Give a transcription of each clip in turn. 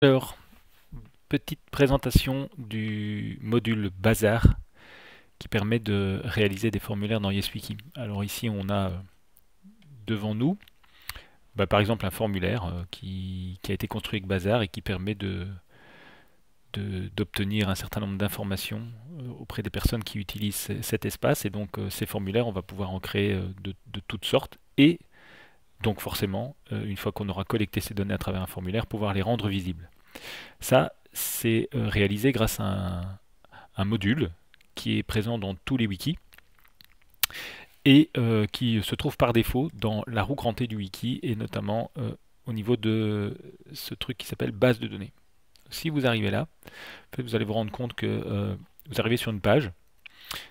Alors, petite présentation du module Bazar qui permet de réaliser des formulaires dans YesWiki. Alors ici, on a euh, devant nous, bah, par exemple, un formulaire euh, qui, a été construit avec Bazar et qui permet de d'obtenir un certain nombre d'informations euh, auprès des personnes qui utilisent cet espace et donc ces formulaires on va pouvoir en créer de, de toutes sortes et donc forcément, euh, une fois qu'on aura collecté ces données à travers un formulaire, pouvoir les rendre visibles. Ça, c'est euh, réalisé grâce à un, module qui est présent dans tous les wikis et euh, qui se trouve par défaut dans la roue grantée du wiki et notamment au niveau de ce truc qui s'appelle base de données. Si vous arrivez là, vous allez vous rendre compte que vous arrivez sur une page.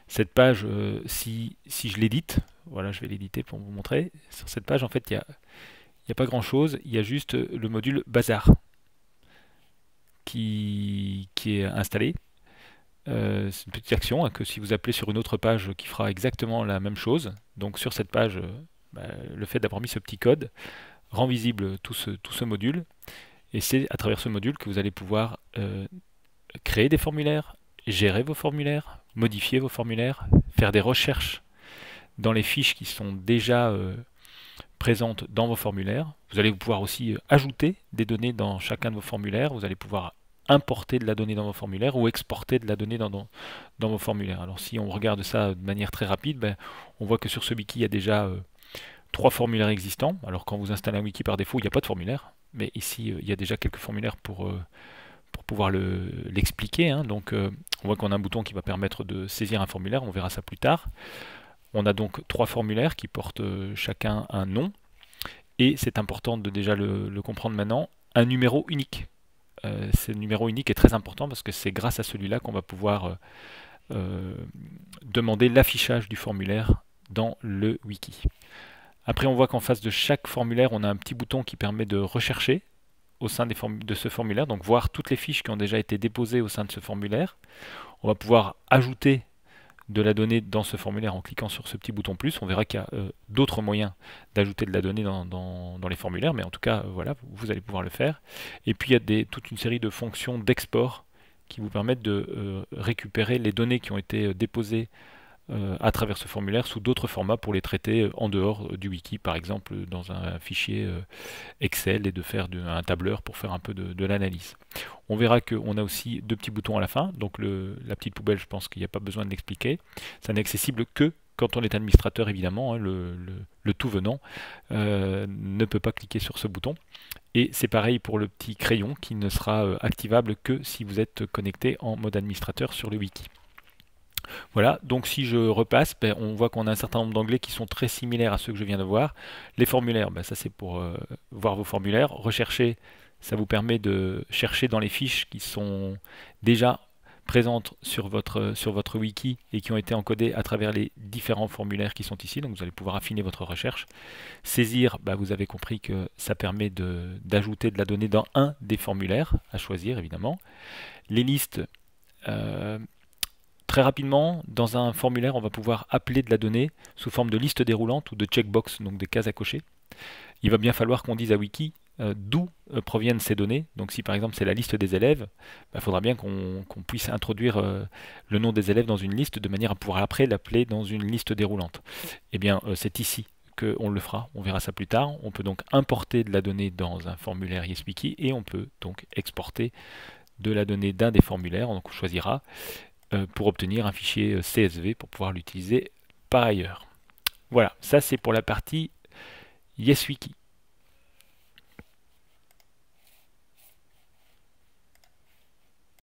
Cette page, si je l'édite, voilà, je vais l'éditer pour vous montrer. Sur cette page, en fait, il n'y a, pas grand-chose. Il y a juste le module Bazar qui, est installé. Euh, c'est une petite action hein, que si vous appelez sur une autre page qui fera exactement la même chose. Donc sur cette page, euh, bah, le fait d'avoir mis ce petit code rend visible tout ce, module. Et c'est à travers ce module que vous allez pouvoir euh, créer des formulaires, gérer vos formulaires, modifier vos formulaires, faire des recherches dans les fiches qui sont déjà euh, présentes dans vos formulaires. Vous allez pouvoir aussi euh, ajouter des données dans chacun de vos formulaires. Vous allez pouvoir importer de la donnée dans vos formulaires ou exporter de la donnée dans, vos formulaires. Alors si on regarde ça de manière très rapide, ben, on voit que sur ce wiki, il y a déjà euh, trois formulaires existants. Alors quand vous installez un wiki par défaut, il n'y a pas de formulaire. Mais ici, il y a déjà quelques formulaires pour, pour pouvoir l'expliquer. Hein. Donc on voit qu'on a un bouton qui va permettre de saisir un formulaire, on verra ça plus tard. On a donc trois formulaires qui portent euh, chacun un nom, et c'est important de déjà le, comprendre maintenant, un numéro unique. Euh, ce numéro unique est très important parce que c'est grâce à celui-là qu'on va pouvoir euh, demander l'affichage du formulaire dans le wiki. Après, on voit qu'en face de chaque formulaire, on a un petit bouton qui permet de rechercher au sein de ce formulaire, donc voir toutes les fiches qui ont déjà été déposées au sein de ce formulaire. On va pouvoir ajouter de la donnée dans ce formulaire en cliquant sur ce petit bouton plus. On verra qu'il y a euh, d'autres moyens d'ajouter de la donnée dans, les formulaires, mais en tout cas, euh, voilà, vous, allez pouvoir le faire. Et puis, il y a toute une série de fonctions d'export qui vous permettent de euh, récupérer les données qui ont été déposées euh, à travers ce formulaire sous d'autres formats pour les traiter euh, en dehors euh, du wiki, par exemple dans un fichier Excel et de faire un tableur pour faire un peu de, l'analyse. On verra qu'on a aussi deux petits boutons à la fin, donc la petite poubelle, je pense qu'il n'y a pas besoin de l'expliquer. Ça n'est accessible que quand on est administrateur, évidemment, hein, le, tout venant ne peut pas cliquer sur ce bouton. Et c'est pareil pour le petit crayon qui ne sera activable que si vous êtes connecté en mode administrateur sur le wiki. Voilà, donc si je repasse, ben, on voit qu'on a un certain nombre d'anglais qui sont très similaires à ceux que je viens de voir. Les formulaires, ben, ça c'est pour euh, voir vos formulaires. Rechercher, ça vous permet de chercher dans les fiches qui sont déjà présentes sur votre, sur votre wiki et qui ont été encodées à travers les différents formulaires qui sont ici. Donc vous allez pouvoir affiner votre recherche. Saisir, ben, vous avez compris que ça permet d'ajouter de, la donnée dans un des formulaires à choisir évidemment. Les listes, euh, Très rapidement, dans un formulaire, on va pouvoir appeler de la donnée sous forme de liste déroulante ou de checkbox, donc des cases à cocher. Il va bien falloir qu'on dise à Wiki euh, d'où euh, proviennent ces données. Donc si par exemple c'est la liste des élèves, il bah, faudra bien qu'on puisse introduire euh, le nom des élèves dans une liste de manière à pouvoir après l'appeler dans une liste déroulante. Et eh bien c'est ici qu'on le fera, on verra ça plus tard. On peut donc importer de la donnée dans un formulaire Wiki et on peut donc exporter de la donnée d'un des formulaires, on choisira, euh, pour obtenir un fichier euh, CSV pour pouvoir l'utiliser par ailleurs. Voilà, ça c'est pour la partie YesWiki.